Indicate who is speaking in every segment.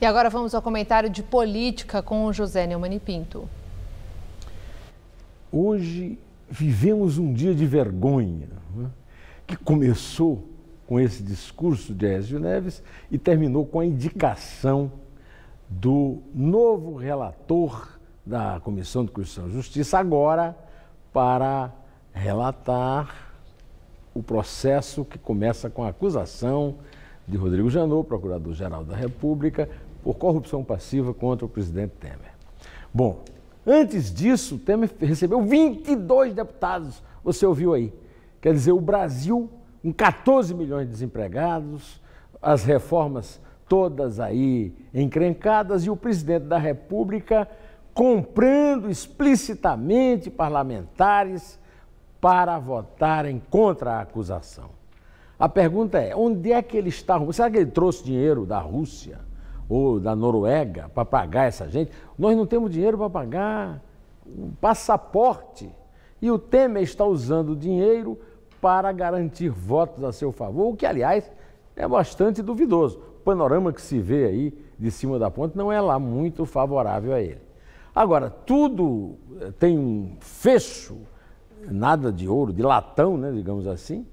Speaker 1: E agora vamos ao comentário de política com o José Neumani Pinto. Hoje vivemos um dia de vergonha, né? que começou com esse discurso de Aécio Neves e terminou com a indicação do novo relator da Comissão de Constituição e Justiça, agora para relatar o processo que começa com a acusação de Rodrigo Janot, procurador-geral da República, por corrupção passiva contra o presidente Temer. Bom, antes disso, Temer recebeu 22 deputados, você ouviu aí. Quer dizer, o Brasil com 14 milhões de desempregados, as reformas todas aí encrencadas e o presidente da República comprando explicitamente parlamentares para votarem contra a acusação. A pergunta é: onde é que ele está? Será que ele trouxe dinheiro da Rússia? ou da Noruega para pagar essa gente. Nós não temos dinheiro para pagar o passaporte. E o Temer está usando o dinheiro para garantir votos a seu favor, o que, aliás, é bastante duvidoso. O panorama que se vê aí de cima da ponte não é lá muito favorável a ele. Agora, tudo eh, tem um fecho, nada de ouro, de latão, né, digamos assim,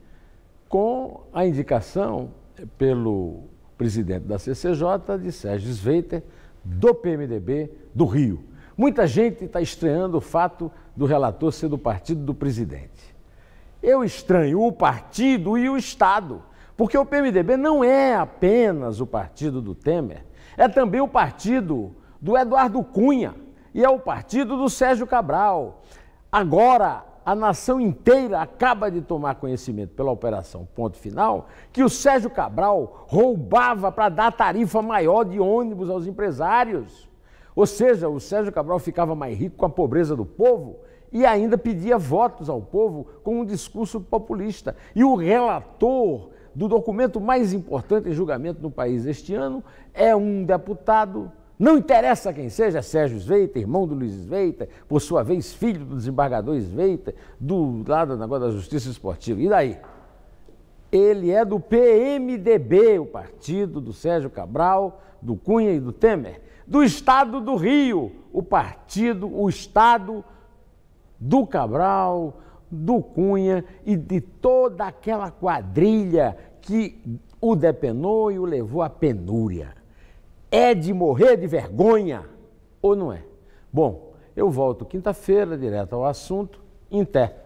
Speaker 1: com a indicação pelo presidente da CCJ, de Sérgio Sveiter, do PMDB do Rio. Muita gente está estranhando o fato do relator ser do partido do presidente. Eu estranho o partido e o Estado, porque o PMDB não é apenas o partido do Temer, é também o partido do Eduardo Cunha e é o partido do Sérgio Cabral. Agora, a nação inteira acaba de tomar conhecimento pela operação Ponto Final que o Sérgio Cabral roubava para dar tarifa maior de ônibus aos empresários. Ou seja, o Sérgio Cabral ficava mais rico com a pobreza do povo e ainda pedia votos ao povo com um discurso populista. E o relator do documento mais importante em julgamento no país este ano é um deputado não interessa quem seja, Sérgio Sveita, irmão do Luiz Sveita, por sua vez filho do desembargador Sveita, do lado agora da Justiça Esportiva. E daí? Ele é do PMDB, o partido do Sérgio Cabral, do Cunha e do Temer. Do Estado do Rio, o partido, o Estado do Cabral, do Cunha e de toda aquela quadrilha que o depenou e o levou à penúria. É de morrer de vergonha ou não é? Bom, eu volto quinta-feira direto ao assunto. Em té.